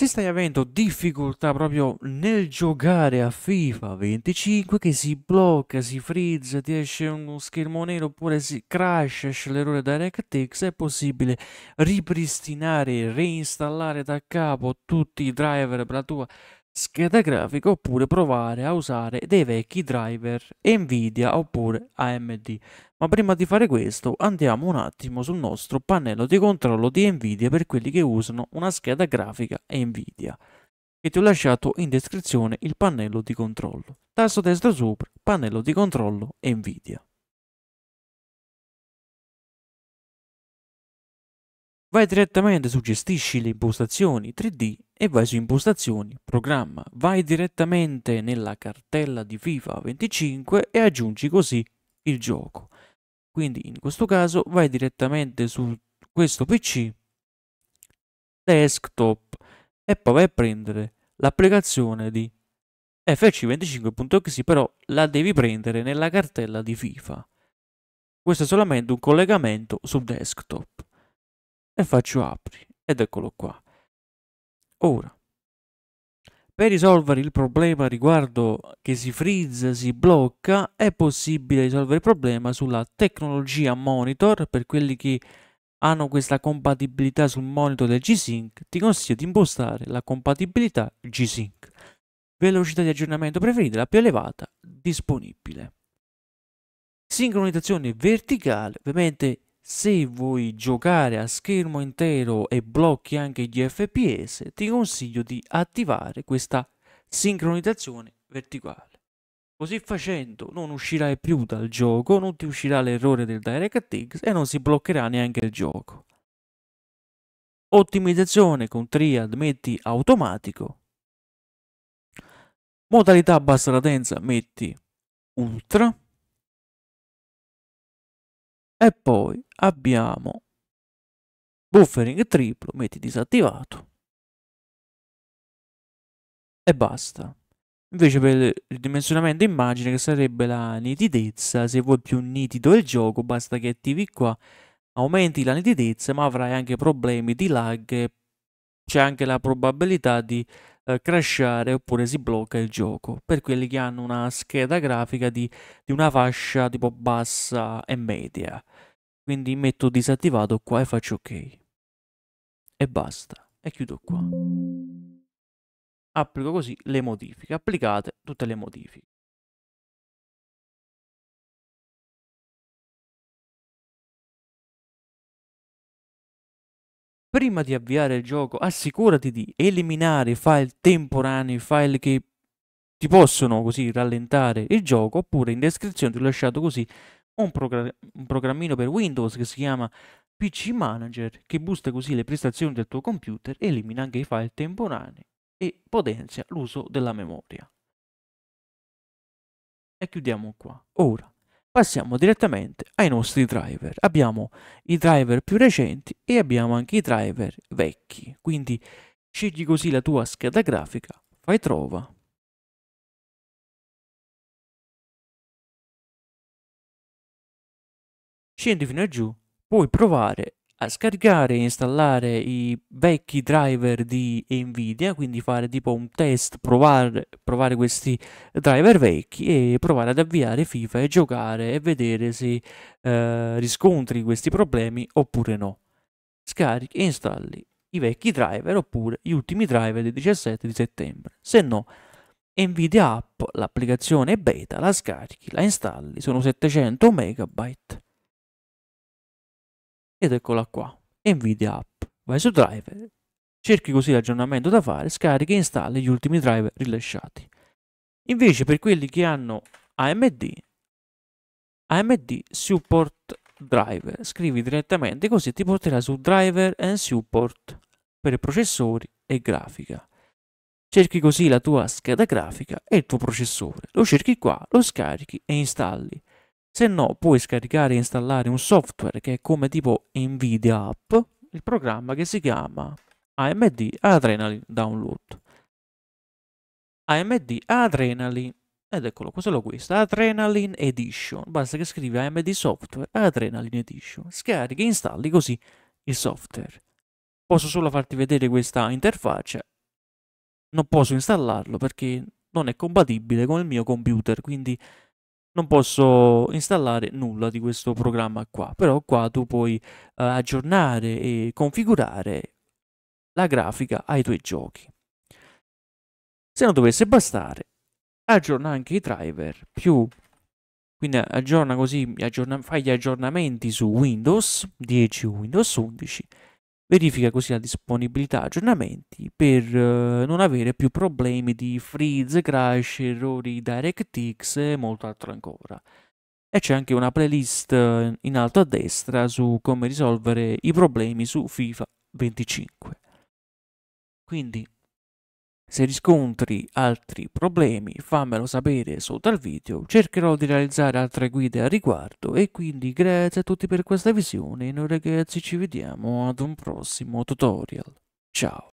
se stai avendo difficoltà proprio nel giocare a FIFA 25 che si blocca, si frizza, ti esce uno schermo nero oppure si crash, esce l'errore DirectX, è possibile ripristinare, reinstallare da capo tutti i driver per la tua scheda grafica oppure provare a usare dei vecchi driver Nvidia oppure AMD. Ma prima di fare questo andiamo un attimo sul nostro pannello di controllo di Nvidia per quelli che usano una scheda grafica Nvidia che ti ho lasciato in descrizione il pannello di controllo. Tasto destro sopra, pannello di controllo Nvidia. Vai direttamente su Gestisci le impostazioni 3D e vai su Impostazioni, Programma. Vai direttamente nella cartella di FIFA 25 e aggiungi così il gioco. Quindi in questo caso vai direttamente su questo PC, desktop e poi vai a prendere l'applicazione di fc25.exe, però la devi prendere nella cartella di FIFA. Questo è solamente un collegamento sul desktop e faccio apri ed eccolo qua. Ora, per risolvere il problema riguardo che si frizza, si blocca, è possibile risolvere il problema sulla tecnologia monitor per quelli che hanno questa compatibilità sul monitor del G-Sync, ti consiglio di impostare la compatibilità G-Sync. Velocità di aggiornamento preferita, la più elevata disponibile. Sincronizzazione verticale, ovviamente se vuoi giocare a schermo intero e blocchi anche gli FPS, ti consiglio di attivare questa sincronizzazione verticale. Così facendo non uscirai più dal gioco, non ti uscirà l'errore del DirectX e non si bloccherà neanche il gioco. Ottimizzazione con triad metti automatico. Modalità bassa latenza metti ultra e poi abbiamo buffering triplo, metti disattivato e basta. Invece per il dimensionamento immagine che sarebbe la nitidezza, se vuoi più nitido il gioco basta che attivi qua, aumenti la nitidezza ma avrai anche problemi di lag c'è anche la probabilità di eh, crashare oppure si blocca il gioco per quelli che hanno una scheda grafica di, di una fascia tipo bassa e media quindi metto disattivato qua e faccio ok e basta e chiudo qua applico così le modifiche applicate tutte le modifiche prima di avviare il gioco assicurati di eliminare file temporanei, file che ti possono così rallentare il gioco, oppure in descrizione ti ho lasciato così un, progra un programmino per Windows che si chiama PC Manager che boosta così le prestazioni del tuo computer, elimina anche i file temporanei e potenzia l'uso della memoria. E chiudiamo qua. Ora, passiamo direttamente ai nostri driver. Abbiamo i driver più recenti e abbiamo anche i driver vecchi. Quindi scegli così la tua scheda grafica, fai trova. Scendi fino a giù, puoi provare a scaricare e installare i vecchi driver di Nvidia, quindi fare tipo un test, provare, provare questi driver vecchi e provare ad avviare FIFA e giocare e vedere se eh, riscontri questi problemi oppure no. Scarichi e installi i vecchi driver oppure gli ultimi driver del 17 di settembre. Se no, Nvidia App, l'applicazione beta, la scarichi, la installi, sono 700 MB ed eccola qua, Nvidia App. Vai su driver, cerchi così l'aggiornamento da fare, scarichi e installi gli ultimi driver rilasciati. Invece per quelli che hanno AMD, AMD Support Driver, scrivi direttamente così ti porterà su Driver and Support per processori e grafica. Cerchi così la tua scheda grafica e il tuo processore, lo cerchi qua, lo scarichi e installi. Se no, puoi scaricare e installare un software che è come tipo Nvidia App, il programma che si chiama AMD Adrenaline Download. AMD Adrenaline, ed eccolo, qua solo questo, Adrenaline Edition. Basta che scrivi AMD Software Adrenaline Edition. Scarichi e installi così il software. Posso solo farti vedere questa interfaccia. Non posso installarlo perché non è compatibile con il mio computer, quindi non posso installare nulla di questo programma qua, però qua tu puoi eh, aggiornare e configurare la grafica ai tuoi giochi. Se non dovesse bastare, aggiorna anche i driver più quindi aggiorna così, aggiorna, fai gli aggiornamenti su Windows 10 Windows 11 Verifica così la disponibilità aggiornamenti per eh, non avere più problemi di freeze, crash, errori DirectX e molto altro ancora. E c'è anche una playlist in alto a destra su come risolvere i problemi su FIFA 25. Quindi se riscontri altri problemi fammelo sapere sotto al video, cercherò di realizzare altre guide al riguardo e quindi grazie a tutti per questa visione e noi ragazzi ci vediamo ad un prossimo tutorial. Ciao!